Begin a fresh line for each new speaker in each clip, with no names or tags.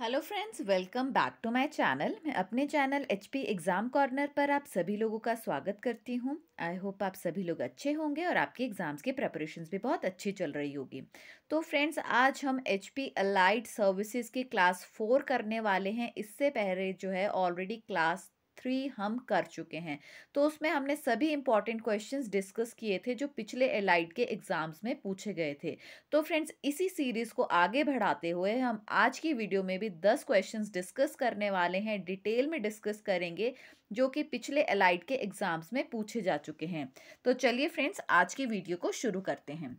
Hello friends welcome back to my channel मैं अपने channel H P exam corner पर आप सभी लोगों का स्वागत करती हूँ आई होप आप सभी लोग अच्छे होंगे और आपके एग्ज़ाम्स के प्रेपरेशंस भी बहुत अच्छी चल रही होगी तो फ्रेंड्स आज हम एच पी अलाइड सर्विसेज की क्लास फोर करने वाले हैं इससे पहले जो है ऑलरेडी क्लास थ्री हम कर चुके हैं तो उसमें हमने सभी इंपॉर्टेंट क्वेश्चन डिस्कस किए थे जो पिछले एलाइट के एग्जाम्स में पूछे गए थे तो फ्रेंड्स इसी सीरीज़ को आगे बढ़ाते हुए हम आज की वीडियो में भी दस क्वेश्चन डिस्कस करने वाले हैं डिटेल में डिस्कस करेंगे जो कि पिछले एलाइट के एग्ज़ाम्स में पूछे जा चुके हैं तो चलिए फ्रेंड्स आज की वीडियो को शुरू करते हैं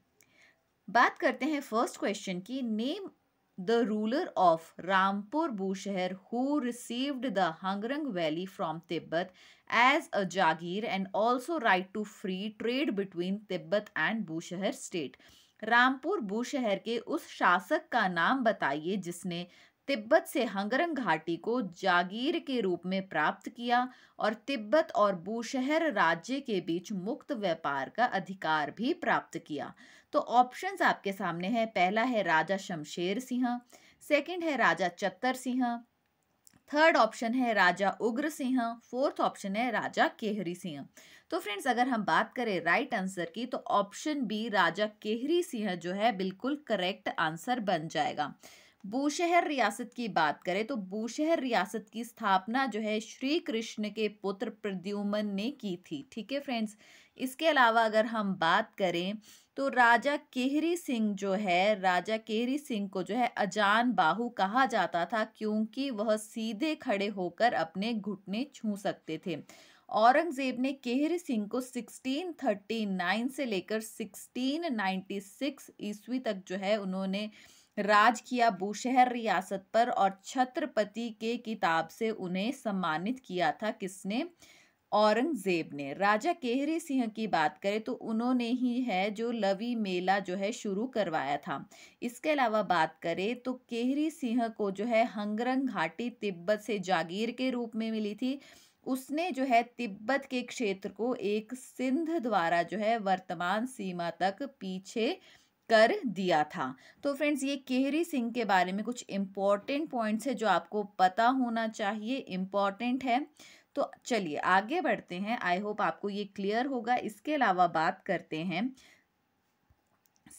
बात करते हैं फर्स्ट क्वेश्चन की name the ruler of Rampur Bushahr who received the Hangrang valley from Tibet as a jagir and also right to free trade between Tibet and Bushahr state Rampur Bushahr के उस शासक का नाम बताइए जिसने तिब्बत से हंगरंग घाटी को जागीर के रूप में प्राप्त किया और तिब्बत और बू शहर राज्य के बीच मुक्त व्यापार का अधिकार भी प्राप्त किया तो ऑप्शंस आपके सामने हैं पहला है राजा शमशेर सिंह सेकंड है राजा चत्तर सिंह थर्ड ऑप्शन है राजा उग्र सिंह फोर्थ ऑप्शन है राजा केहरी सिंह तो फ्रेंड्स अगर हम बात करें राइट आंसर की तो ऑप्शन बी राजा केहरी सिंह जो है बिल्कुल करेक्ट आंसर बन जाएगा बूशहर रियासत की बात करें तो बूशहर रियासत की स्थापना जो है श्री कृष्ण के पुत्र प्रद्युमन ने की थी ठीक है फ्रेंड्स इसके अलावा अगर हम बात करें तो राजा केहरी सिंह जो है राजा केहरी सिंह को जो है अजान बाहू कहा जाता था क्योंकि वह सीधे खड़े होकर अपने घुटने छू सकते थे औरंगजेब ने केहरी सिंह को 1639 से लेकर 1696 ईस्वी तक जो है उन्होंने राज किया बुशहर रियासत पर और छत्रपति के किताब से उन्हें सम्मानित किया था किसने औरंगजेब ने राजा केहरी सिंह की बात करें तो उन्होंने ही है जो लवी मेला जो है शुरू करवाया था इसके अलावा बात करें तो केहरी सिंह को जो है हंगरंग घाटी तिब्बत से जागीर के रूप में मिली थी उसने जो है तिब्बत के क्षेत्र को एक सिंध द्वारा जो है वर्तमान सीमा तक पीछे कर दिया था तो फ्रेंड्स ये केहरी सिंह के बारे में कुछ इम्पॉर्टेंट पॉइंट्स है जो आपको पता होना चाहिए इम्पॉर्टेंट है तो चलिए आगे बढ़ते हैं आई होप आपको ये क्लियर होगा इसके अलावा बात करते हैं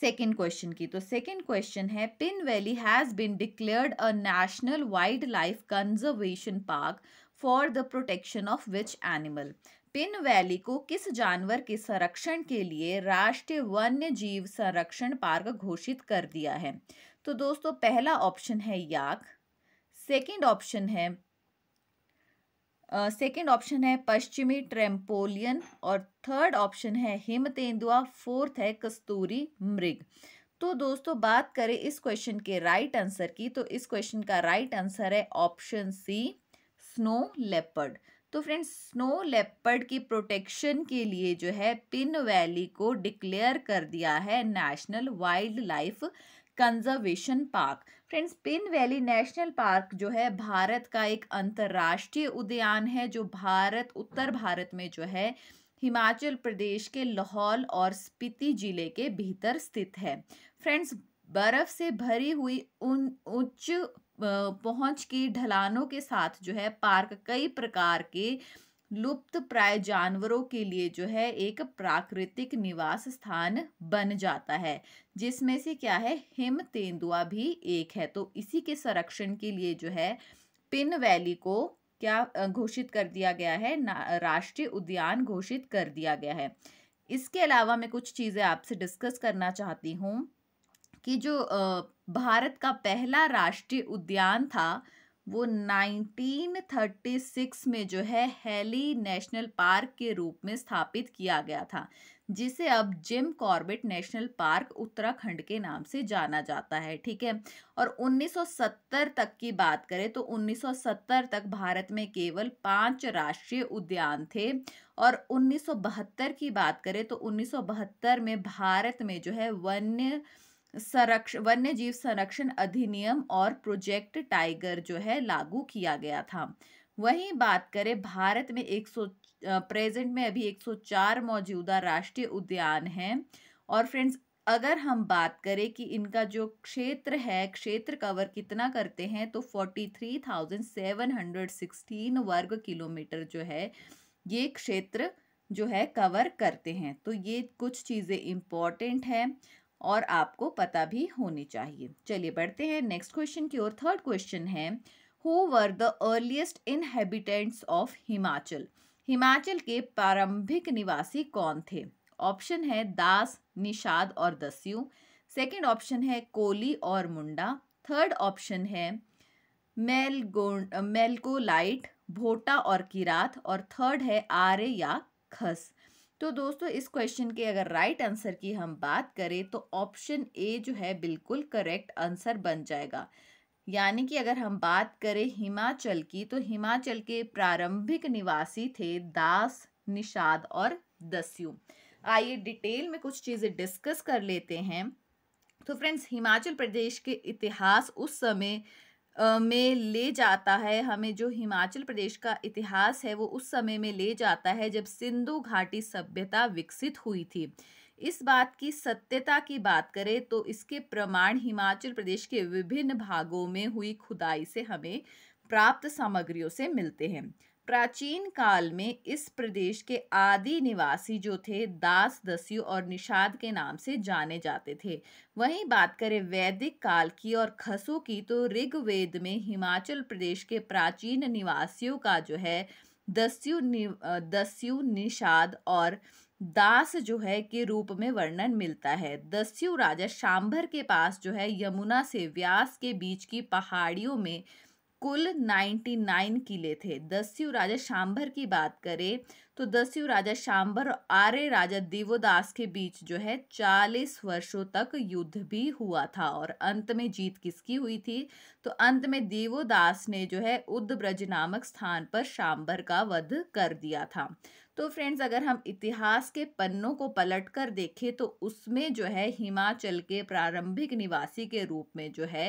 सेकेंड क्वेश्चन की तो सेकेंड क्वेश्चन है Pin valley has been declared a national wild life conservation park for the protection of which animal Pin valley को किस जानवर के संरक्षण के लिए राष्ट्रीय वन्य जीव संरक्षण पार्क घोषित कर दिया है तो दोस्तों पहला ऑप्शन है याक सेकेंड ऑप्शन है सेकेंड ऑप्शन है पश्चिमी ट्रेम्पोलियन और थर्ड ऑप्शन है हिम तेंदुआ फोर्थ है कस्तूरी मृग तो दोस्तों बात करें इस क्वेश्चन के राइट right आंसर की तो इस क्वेश्चन का राइट right आंसर है ऑप्शन सी स्नो लेपर्ड तो फ्रेंड्स स्नो लेपर्ड की प्रोटेक्शन के लिए जो है पिन वैली को डिक्लेयर कर दिया है national wild life conservation park friends Pin valley national park जो है भारत का एक अंतर्राष्ट्रीय उद्यान है जो भारत उत्तर भारत में जो है हिमाचल प्रदेश के लाहौल और स्पीति जिले के भीतर स्थित है फ्रेंड्स बर्फ से भरी हुई उन उच्च पहुंच की ढलानों के साथ जो है पार्क कई प्रकार के लुप्त प्राय जानवरों के लिए जो है एक प्राकृतिक निवास स्थान बन जाता है जिसमें से क्या है हिम तेंदुआ भी एक है तो इसी के संरक्षण के लिए जो है पिन वैली को क्या घोषित कर दिया गया है राष्ट्रीय उद्यान घोषित कर दिया गया है इसके अलावा मैं कुछ चीज़ें आपसे डिस्कस करना चाहती हूँ कि जो भारत का पहला राष्ट्रीय उद्यान था वो 1936 में जो है हेली नेशनल पार्क के रूप में स्थापित किया गया था जिसे अब Jim Corbett national park Uttarakhand के नाम से जाना जाता है ठीक है और 1970 तक की बात करें तो 1970 तक भारत में केवल पांच राष्ट्रीय उद्यान थे और 1972 की बात करें तो 1972 में भारत में जो है वन्य संरक्षण वन्य जीव संरक्षण अधिनियम और प्रोजेक्ट टाइगर जो है लागू किया गया था वहीं बात करें भारत में 100 प्रेजेंट में अभी 104 मौजूदा राष्ट्रीय उद्यान हैं और फ्रेंड्स अगर हम बात करें कि इनका जो क्षेत्र है क्षेत्र कवर कितना करते हैं तो 43,716 वर्ग किलोमीटर जो है ये क्षेत्र जो है कवर करते हैं तो ये कुछ चीज़ें इम्पॉर्टेंट हैं और आपको पता भी होनी चाहिए चलिए बढ़ते हैं नेक्स्ट क्वेश्चन की ओर थर्ड क्वेश्चन है who were the earliest inhabitants of Himachal Himachal के प्रारंभिक निवासी कौन थे ऑप्शन है दास निषाद और दस्यु सेकंड ऑप्शन है कोली और मुंडा थर्ड ऑप्शन है मेलगो मेलकोलाइट भोटा और किरात और थर्ड है आर्य या खस तो दोस्तों इस क्वेश्चन के अगर राइट आंसर की हम बात करें तो ऑप्शन ए जो है बिल्कुल करेक्ट आंसर बन जाएगा यानी कि अगर हम बात करें हिमाचल की तो हिमाचल के प्रारंभिक निवासी थे दास निषाद और दस्यु आइए डिटेल में कुछ चीज़ें डिस्कस कर लेते हैं तो फ्रेंड्स हिमाचल प्रदेश के इतिहास उस समय में ले जाता है हमें जो हिमाचल प्रदेश का इतिहास है वो उस समय में ले जाता है जब सिंधु घाटी सभ्यता विकसित हुई थी इस बात की सत्यता की बात करें तो इसके प्रमाण हिमाचल प्रदेश के विभिन्न भागों में हुई खुदाई से हमें प्राप्त सामग्रियों से मिलते हैं प्राचीन काल में इस प्रदेश के आदि निवासी जो थे दास दस्यु और निषाद के नाम से जाने जाते थे वहीं बात करें वैदिक काल की और खसों की तो ऋग्वेद में हिमाचल प्रदेश के प्राचीन निवासियों का जो है दस्यु नि, दस्यु निषाद और दास जो है के रूप में वर्णन मिलता है दस्यु राजा शाम्भर के पास जो है यमुना से व्यास के बीच की पहाड़ियों में कुल 99 किले थे दस्यु राजा शाम्भर की बात करें तो दस्यु राजा शाम्भर और आर्य राजा देवोदास के बीच जो है 40 वर्षों तक युद्ध भी हुआ था और अंत में जीत किसकी हुई थी तो अंत में देवोदास ने जो है ब्रज नामक स्थान पर शाम्भर का वध कर दिया था तो फ्रेंड्स अगर हम इतिहास के पन्नों को पलट कर देखें तो उसमें जो है हिमाचल के प्रारंभिक निवासी के रूप में जो है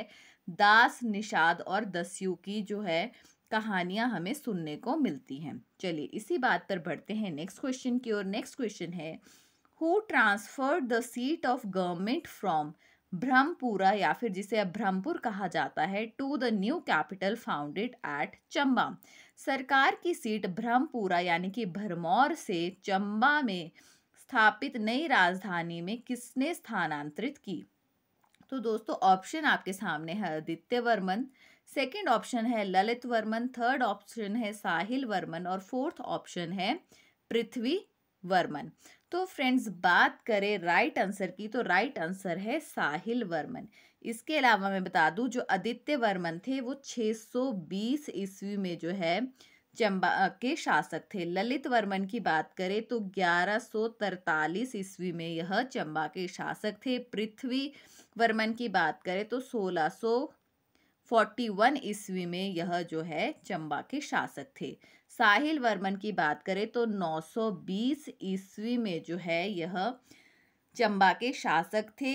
दास निषाद और दस्यु की जो है कहानियां हमें सुनने को मिलती हैं चलिए इसी बात पर बढ़ते हैं नेक्स्ट क्वेश्चन की ओर नेक्स्ट क्वेश्चन है who transfer the seat of government from Brahmapura या फिर जिसे अब ब्रह्मपुर कहा जाता है to the new capital founded at Chamba सरकार की सीट ब्रह्मपुरा यानी कि भरमौर से चंबा में स्थापित नई राजधानी में किसने स्थानांतरित की तो दोस्तों ऑप्शन आपके सामने है आदित्य वर्मन सेकेंड ऑप्शन है ललित वर्मन थर्ड ऑप्शन है साहिल वर्मन और फोर्थ ऑप्शन है पृथ्वी वर्मन तो फ्रेंड्स बात करें राइट आंसर की तो राइट आंसर है साहिल वर्मन इसके अलावा मैं बता दूं जो आदित्य वर्मन थे वो 620 ईस्वी में जो है चंबा के शासक थे ललित वर्मन की बात करें तो 1143 ईस्वी में यह चंबा के शासक थे पृथ्वी वर्मन की बात करें तो 1641 ईस्वी में यह जो है चंबा के शासक थे साहिल वर्मन की बात करें तो 920 ईस्वी में जो है यह चंबा के शासक थे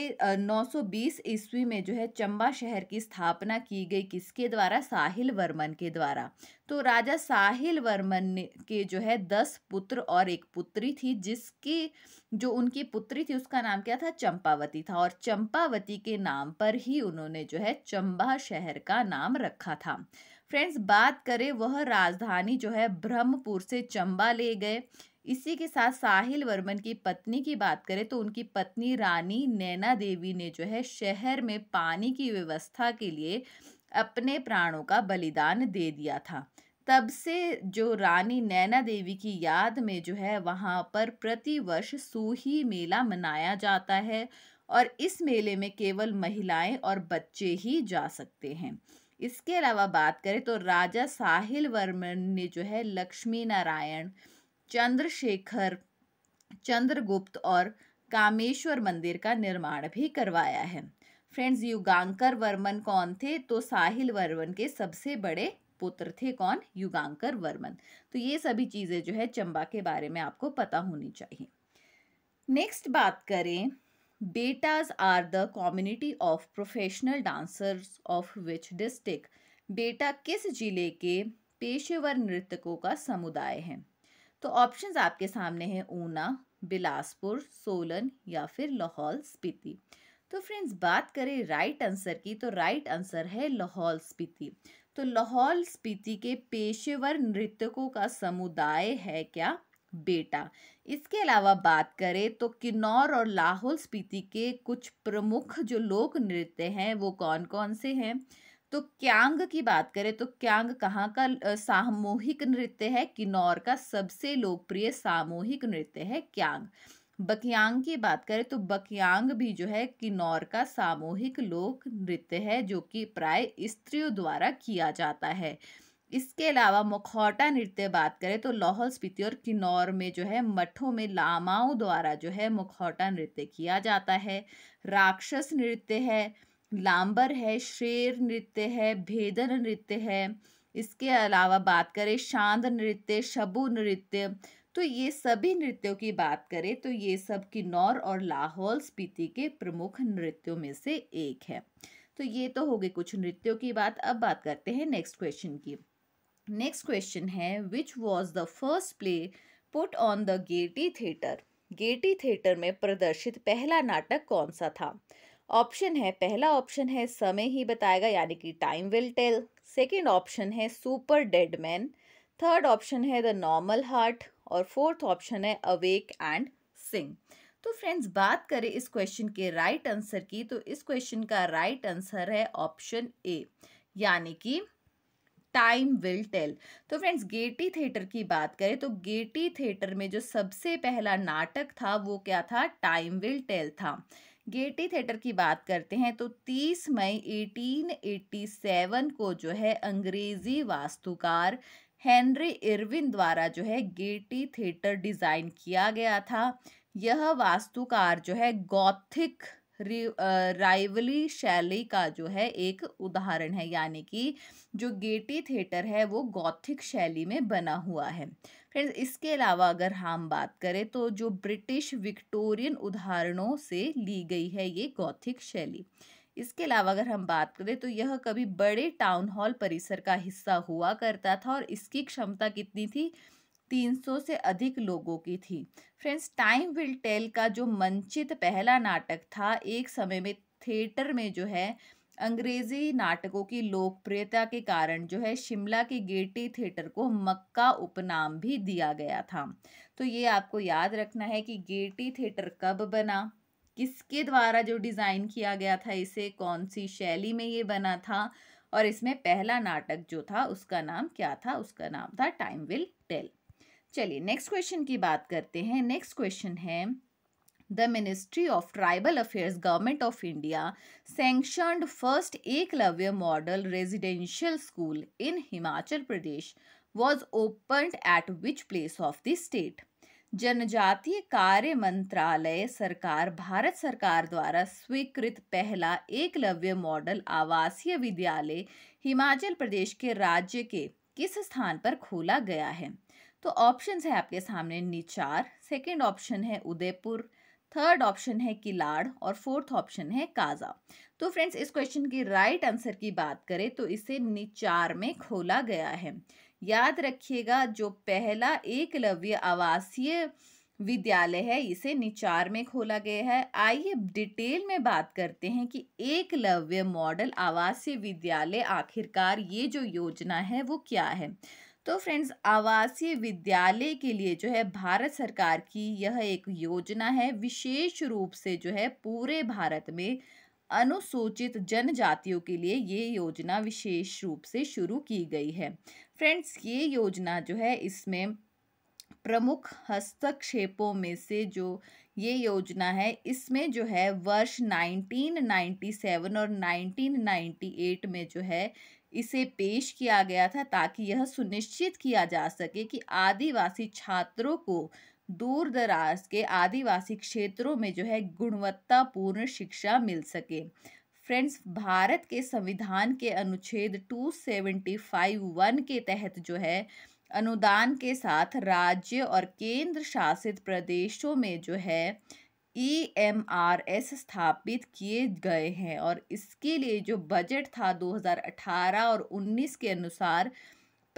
920 ईस्वी में जो है चंबा शहर की स्थापना की गई किसके द्वारा साहिल वर्मन के द्वारा तो राजा साहिल वर्मन ने के जो है दस पुत्र और एक पुत्री थी जिसकी जो उनकी पुत्री थी उसका नाम क्या था चंपावती था और चंपावती के नाम पर ही उन्होंने जो है चंबा शहर का नाम रखा था फ्रेंड्स बात करें वह राजधानी जो है ब्रह्मपुर से चंबा ले गए इसी के साथ साहिल वर्मन की पत्नी की बात करें तो उनकी पत्नी रानी नैना देवी ने जो है शहर में पानी की व्यवस्था के लिए अपने प्राणों का बलिदान दे दिया था तब से जो रानी नैना देवी की याद में जो है वहाँ पर प्रतिवर्ष सूही मेला मनाया जाता है और इस मेले में केवल महिलाएं और बच्चे ही जा सकते हैं इसके अलावा बात करें तो राजा साहिल वर्मन ने जो है लक्ष्मी नारायण चंद्रशेखर चंद्रगुप्त और कामेश्वर मंदिर का निर्माण भी करवाया है फ्रेंड्स युगांकर वर्मन कौन थे तो साहिल वर्मन के सबसे बड़े पुत्र थे कौन युगांकर वर्मन तो ये सभी चीज़ें जो है चंबा के बारे में आपको पता होनी चाहिए नेक्स्ट बात करें Betas are the community of professional dancers of which district Beta किस जिले के पेशेवर नृतकों का समुदाय है तो ऑप्शंस आपके सामने हैं ऊना बिलासपुर सोलन या फिर लाहौल स्पीति तो फ्रेंड्स बात करें राइट आंसर की तो राइट आंसर है लाहौल स्पीति तो लाहौल स्पीति के पेशेवर नृतकों का समुदाय है क्या बेटा इसके अलावा बात करें तो किन्नौर और लाहौल स्पीति के कुछ प्रमुख जो लोक नृत्य हैं वो कौन कौन से हैं तो क्यांग की बात करें तो क्यांग कहाँ का सामूहिक नृत्य है किन्नौर का सबसे लोकप्रिय सामूहिक नृत्य है क्यांग बकयांग की बात करें तो बकयांग भी जो है किन्नौर का सामूहिक लोक नृत्य है जो कि प्राय स्त्रियों द्वारा किया जाता है इसके अलावा मुखौटा नृत्य बात करें तो लाहौल स्पीति और किन्नौर में जो है मठों में लामाओं द्वारा जो है मुखौटा नृत्य किया जाता है राक्षस नृत्य है लांबर है शेर नृत्य है भेदन नृत्य है इसके अलावा बात करें शांत नृत्य शबु नृत्य तो ये सभी नृत्यों की बात करें तो ये सब किन्नौर और लाहौल स्पीति के प्रमुख नृत्यों में से एक है तो ये तो हो गए कुछ नृत्यों की बात अब बात करते हैं नेक्स्ट क्वेश्चन की नेक्स्ट क्वेश्चन है which was the first play put on the Gaiety theatre Gaiety theatre में प्रदर्शित पहला नाटक कौन सा था ऑप्शन है पहला ऑप्शन है समय ही बताएगा यानी कि time will tell second option है super dead man third option है द नॉर्मल हार्ट और फोर्थ ऑप्शन है अवेक एंड सिंग तो फ्रेंड्स बात करें इस क्वेश्चन के राइट right आंसर की तो इस क्वेश्चन का राइट right आंसर है ऑप्शन ए यानी कि टाइम विल टेल तो फ्रेंड्स गेटी थिएटर की बात करें तो गेटी थिएटर में जो सबसे पहला नाटक था वो क्या था टाइम विल टेल था गेटी थिएटर की बात करते हैं तो 30 मई 1887 को जो है अंग्रेज़ी वास्तुकार हेनरी इरविन द्वारा जो है गेटी थिएटर डिज़ाइन किया गया था यह वास्तुकार जो है गौथिक राइवली शैली का जो है एक उदाहरण है यानी कि जो गेटी थिएटर है वो गौथिक शैली में बना हुआ है फ्रेंड्स इसके अलावा अगर हम बात करें तो जो ब्रिटिश विक्टोरियन उदाहरणों से ली गई है ये गौथिक शैली इसके अलावा अगर हम बात करें तो यह कभी बड़े टाउन हॉल परिसर का हिस्सा हुआ करता था और इसकी क्षमता कितनी थी 300 से अधिक लोगों की थी फ्रेंड्स टाइम विल टेल का जो मंचित पहला नाटक था एक समय में थिएटर में जो है अंग्रेजी नाटकों की लोकप्रियता के कारण जो है शिमला के गेटी थिएटर को मक्का उपनाम भी दिया गया था तो ये आपको याद रखना है कि गेटी थिएटर कब बना किसके द्वारा जो डिज़ाइन किया गया था इसे कौन सी शैली में ये बना था और इसमें पहला नाटक जो था उसका नाम क्या था उसका नाम था टाइम विल टेल चलिए नेक्स्ट क्वेश्चन की बात करते हैं नेक्स्ट क्वेश्चन है the Ministry of Tribal Affairs Government of India sanctioned first Eklavya model residential school in Himachal Pradesh was opened at which place of the state? जनजातीय कार्य मंत्रालय सरकार भारत सरकार द्वारा स्वीकृत पहला एकलव्य मॉडल आवासीय विद्यालय हिमाचल प्रदेश के राज्य के किस स्थान पर खोला गया है तो ऑप्शंस है आपके सामने निचार सेकंड ऑप्शन है उदयपुर थर्ड ऑप्शन है किलाड़ और फोर्थ ऑप्शन है काजा तो फ्रेंड्स इस क्वेश्चन की राइट आंसर की बात करें तो इसे निचार में खोला गया है याद रखिएगा जो पहला एकलव्य आवासीय विद्यालय है इसे निचार में खोला गया है आइए डिटेल में बात करते हैं कि एकलव्य मॉडल आवासीय विद्यालय आखिरकार ये जो योजना है वो क्या है तो फ्रेंड्स आवासीय विद्यालय के लिए जो है भारत सरकार की यह एक योजना है विशेष रूप से जो है पूरे भारत में अनुसूचित जनजातियों के लिए ये योजना विशेष रूप से शुरू की गई है फ्रेंड्स ये योजना जो है इसमें प्रमुख हस्तक्षेपों में से जो ये योजना है इसमें जो है वर्ष 1997 और 1998 में जो है इसे पेश किया गया था ताकि यह सुनिश्चित किया जा सके कि आदिवासी छात्रों को दूर दराज के आदिवासी क्षेत्रों में जो है गुणवत्तापूर्ण शिक्षा मिल सके फ्रेंड्स भारत के संविधान के अनुच्छेद वन के तहत जो है अनुदान के साथ राज्य और केंद्र शासित प्रदेशों में जो है ई एम आर एस स्थापित किए गए हैं और इसके लिए जो बजट था 2018 और 19 के अनुसार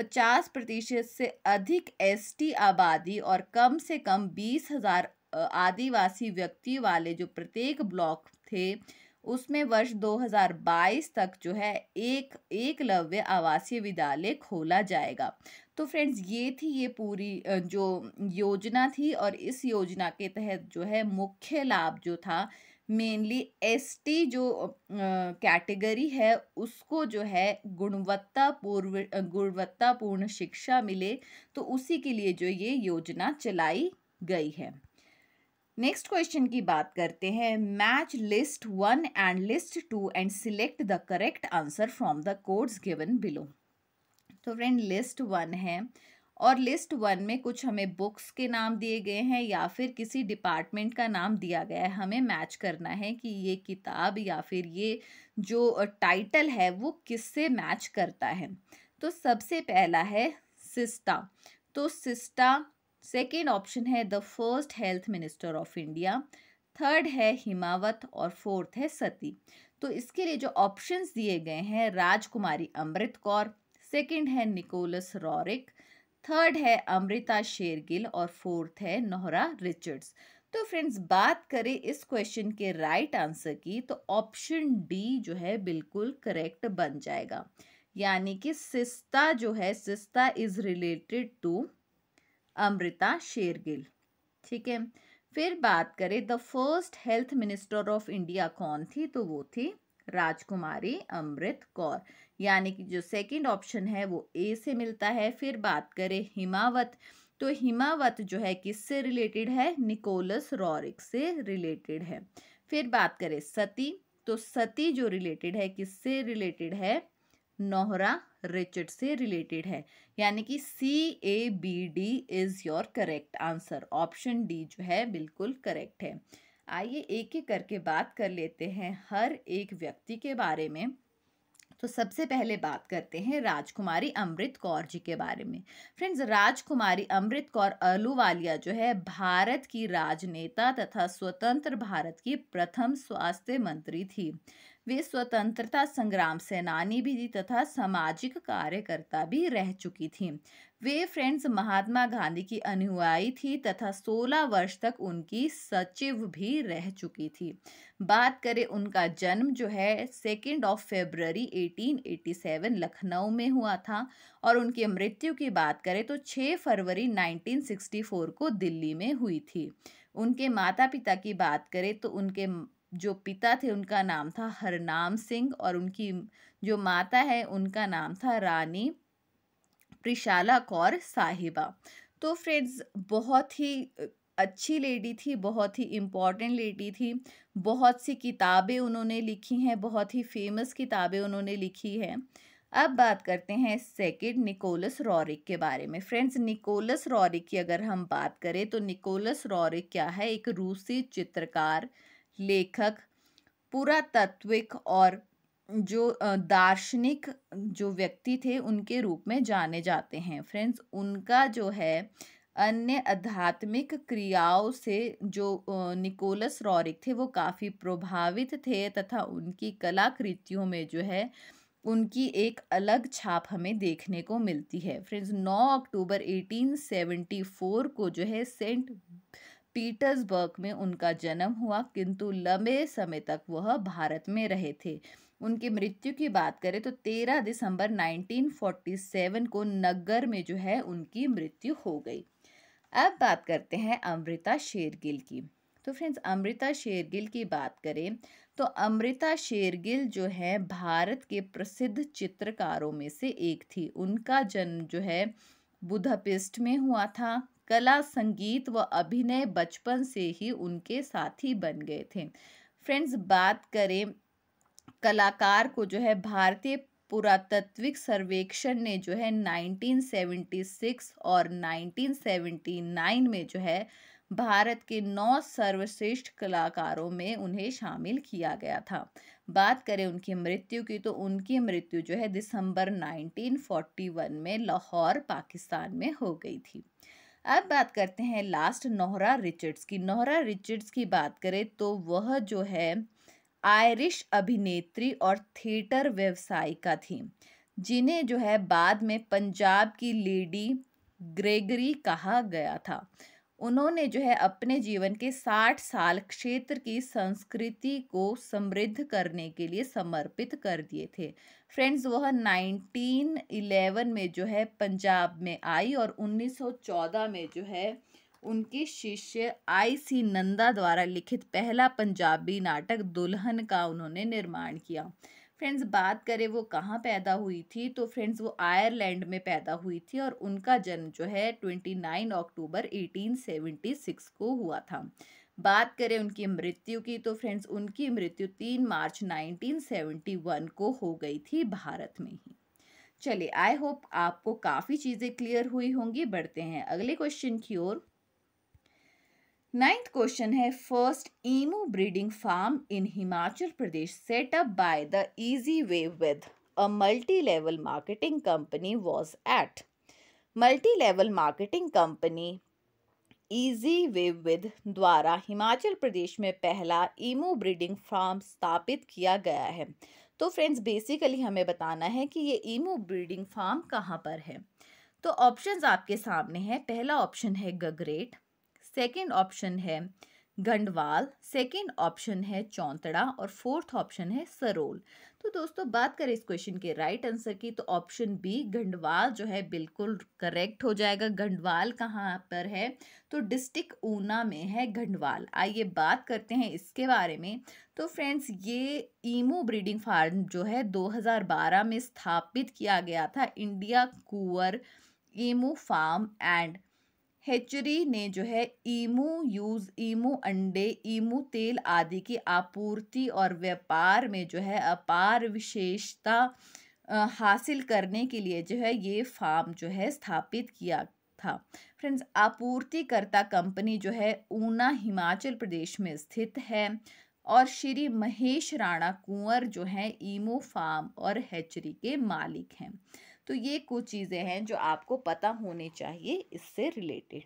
50 प्रतिशत से अधिक एसटी आबादी और कम से कम बीस हज़ार आदिवासी व्यक्ति वाले जो प्रत्येक ब्लॉक थे उसमें वर्ष 2022 तक जो है एक एक लव्य आवासीय विद्यालय खोला जाएगा तो फ्रेंड्स ये थी ये पूरी जो योजना थी और इस योजना के तहत जो है मुख्य लाभ जो था मेनली एसटी जो कैटेगरी है उसको जो है गुणवत्ता पूर्व गुणवत्तापूर्ण शिक्षा मिले तो उसी के लिए जो ये योजना चलाई गई है नेक्स्ट क्वेश्चन की बात करते हैं match list one and list two and select the correct answer from the codes given below तो फ्रेंड लिस्ट वन है और लिस्ट वन में कुछ हमें बुक्स के नाम दिए गए हैं या फिर किसी डिपार्टमेंट का नाम दिया गया है हमें मैच करना है कि ये किताब या फिर ये जो टाइटल है वो किससे मैच करता है तो सबसे पहला है सिस्टा तो सिस्टा सेकेंड ऑप्शन है the first health minister of India third है हिमावत और फोर्थ है सती तो इसके लिए जो ऑप्शंस दिए गए हैं राजकुमारी अमृत कौर सेकेंड है निकोलस रॉरिक थर्ड है अमृता शेरगिल और फोर्थ है नोहरा रिचर्ड्स तो फ्रेंड्स बात करें इस क्वेश्चन के राइट right आंसर की तो ऑप्शन डी जो है बिल्कुल करेक्ट बन जाएगा यानी कि सिस्ता जो है सिस्ता is related to Amrita Shergil ठीक है फिर बात करें the first health minister of India कौन थी तो वो थी राजकुमारी अमृत कौर यानी कि जो सेकंड ऑप्शन है वो ए से मिलता है फिर बात करें हिमावत तो हिमावत जो है किससे रिलेटेड है निकोलस रॉरिक से रिलेटेड है फिर बात करें सती तो सती जो रिलेटेड है किससे रिलेटेड है नोहरा रिचर्ड से रिलेटेड है यानी कि C A B D is your correct answer option D जो है बिल्कुल करेक्ट है आइए एक एक करके बात कर लेते हैं हर एक व्यक्ति के बारे में तो सबसे पहले बात करते हैं राजकुमारी अमृत कौर जी के बारे में फ्रेंड्स राजकुमारी अमृत कौर अलूवालिया जो है भारत की राजनेता तथा स्वतंत्र भारत की प्रथम स्वास्थ्य मंत्री थी वे स्वतंत्रता संग्राम सेनानी भी थी तथा सामाजिक कार्यकर्ता भी रह चुकी थी वे फ्रेंड्स महात्मा गांधी की अनुयायी थी तथा 16 वर्ष तक उनकी सचिव भी रह चुकी थी बात करें उनका जन्म जो है सेकेंड ऑफ फेबररी 1887 लखनऊ में हुआ था और उनकी मृत्यु की बात करें तो 6 फरवरी 1964 को दिल्ली में हुई थी उनके माता पिता की बात करें तो उनके जो पिता थे उनका नाम था हरनाम सिंह और उनकी जो माता है उनका नाम था रानी प्रिशाला कौर साहिबा तो फ्रेंड्स बहुत ही अच्छी लेडी थी बहुत ही इम्पॉर्टेंट लेडी थी बहुत सी किताबें उन्होंने लिखी हैं बहुत ही फेमस किताबें उन्होंने लिखी हैं अब बात करते हैं सेकेंड निकोलस रॉरिक के बारे में फ्रेंड्स निकोलस रॉरिक की अगर हम बात करें तो निकोलस रॉरिक क्या है एक रूसी चित्रकार लेखक पुरातत्विक और जो दार्शनिक जो व्यक्ति थे उनके रूप में जाने जाते हैं फ्रेंड्स उनका जो है अन्य आध्यात्मिक क्रियाओं से जो निकोलस रॉरिक थे वो काफ़ी प्रभावित थे तथा उनकी कलाकृतियों में जो है उनकी एक अलग छाप हमें देखने को मिलती है फ्रेंड्स 9 अक्टूबर 1874 को जो है सेंट पीटर्सबर्ग में उनका जन्म हुआ किंतु लंबे समय तक वह भारत में रहे थे उनकी मृत्यु की बात करें तो 13 दिसंबर 1947 को नगर में जो है उनकी मृत्यु हो गई अब बात करते हैं अमृता शेरगिल की तो फ्रेंड्स अमृता शेरगिल की बात करें तो अमृता शेरगिल जो है भारत के प्रसिद्ध चित्रकारों में से एक थी उनका जन्म जो है बुधापिस्ट में हुआ था कला संगीत व अभिनय बचपन से ही उनके साथी बन गए थे फ्रेंड्स बात करें कलाकार को जो है भारतीय पुरातत्विक सर्वेक्षण ने जो है 1976 और 1979 में जो है भारत के नौ सर्वश्रेष्ठ कलाकारों में उन्हें शामिल किया गया था बात करें उनकी मृत्यु की तो उनकी मृत्यु जो है दिसंबर 1941 में लाहौर पाकिस्तान में हो गई थी अब बात करते हैं लास्ट नोहरा रिचर्ड्स की नोहरा रिचर्ड्स की बात करें तो वह जो है आयरिश अभिनेत्री और थिएटर व्यवसायिका थी जिन्हें जो है बाद में पंजाब की लेडी ग्रेगरी कहा गया था उन्होंने जो है अपने जीवन के साठ साल क्षेत्र की संस्कृति को समृद्ध करने के लिए समर्पित कर दिए थे फ्रेंड्स वह 1911 में जो है पंजाब में आई और 1914 में जो है उनके शिष्य आई सी नंदा द्वारा लिखित पहला पंजाबी नाटक दुल्हन का उन्होंने निर्माण किया फ्रेंड्स बात करें वो कहाँ पैदा हुई थी तो फ्रेंड्स वो आयरलैंड में पैदा हुई थी और उनका जन्म जो है twenty nine October eighteen seventy six को हुआ था बात करें उनकी मृत्यु की तो फ्रेंड्स उनकी मृत्यु तीन मार्च 1971 को हो गई थी भारत में ही चलिए आई होप आपको काफ़ी चीज़ें क्लियर हुई होंगी बढ़ते हैं अगले क्वेश्चन की ओर नाइन्थ क्वेश्चन है first emu breeding farm in Himachal Pradesh set up by the easy way with a multi level marketing company was at multi level marketing company easy way with द्वारा हिमाचल प्रदेश में पहला ईमो ब्रीडिंग फार्म स्थापित किया गया है तो फ्रेंड्स बेसिकली हमें बताना है कि ये ईमो ब्रीडिंग फार्म कहाँ पर है तो ऑप्शंस आपके सामने हैं पहला ऑप्शन है गगरेट सेकेंड ऑप्शन है गंडवाल सेकेंड ऑप्शन है चौंतड़ा और फोर्थ ऑप्शन है सरोल तो दोस्तों बात करें इस क्वेश्चन के राइट आंसर की तो ऑप्शन बी गंडवाल जो है बिल्कुल करेक्ट हो जाएगा गंडवाल कहाँ पर है तो डिस्ट्रिक्ट ऊना में है गंडवाल आइए बात करते हैं इसके बारे में तो फ्रेंड्स ये ईमो ब्रीडिंग फार्म जो है 2012 में स्थापित किया गया था India Kunwar emu farm and hatchery e ने जो है ईमू यूज़ ईमू अंडे ईमू तेल आदि की आपूर्ति और व्यापार में जो है अपार विशेषता हासिल करने के लिए जो है ये फार्म जो है स्थापित किया था फ्रेंड्स आपूर्तिकर्ता कंपनी जो है ऊना हिमाचल प्रदेश में स्थित है और श्री महेश राणा कुंवर जो हैं ईमो फार्म और हैचरी e के मालिक हैं तो ये कुछ चीज़ें हैं जो आपको पता होने चाहिए इससे रिलेटेड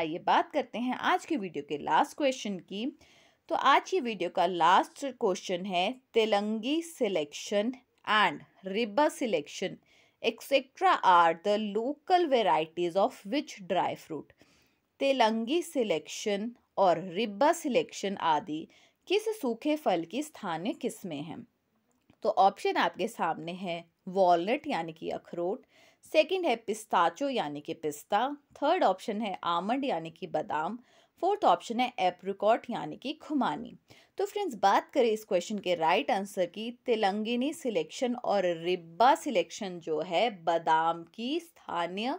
आइए बात करते हैं आज के वीडियो के लास्ट क्वेश्चन की तो आज की वीडियो का लास्ट क्वेश्चन है Telangi selection and Ribba selection etcetera are the local varieties of which dry fruit Telangi selection और रिब्बा सिलेक्शन आदि किस सूखे फल की स्थानीय किस्में हैं तो ऑप्शन आपके सामने हैं वॉलनट यानी कि अखरोट सेकंड है पिस्ताचो यानी कि पिस्ता थर्ड ऑप्शन है आमंड यानी कि बादाम फोर्थ ऑप्शन है एप्रिकॉट यानी कि खुमानी तो फ्रेंड्स बात करें इस क्वेश्चन के राइट आंसर की तेलंगिनी सिलेक्शन और रिब्बा सिलेक्शन जो है बादाम की स्थानीय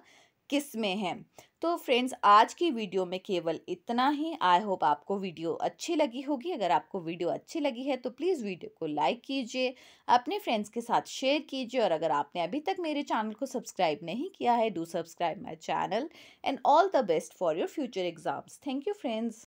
किस्में हैं तो फ्रेंड्स आज की वीडियो में केवल इतना ही आई होप आपको वीडियो अच्छी लगी होगी अगर आपको वीडियो अच्छी लगी है तो प्लीज़ वीडियो को लाइक कीजिए अपने फ्रेंड्स के साथ शेयर कीजिए और अगर आपने अभी तक मेरे चैनल को सब्सक्राइब नहीं किया है do subscribe my channel and all the best for your future exams thank you friends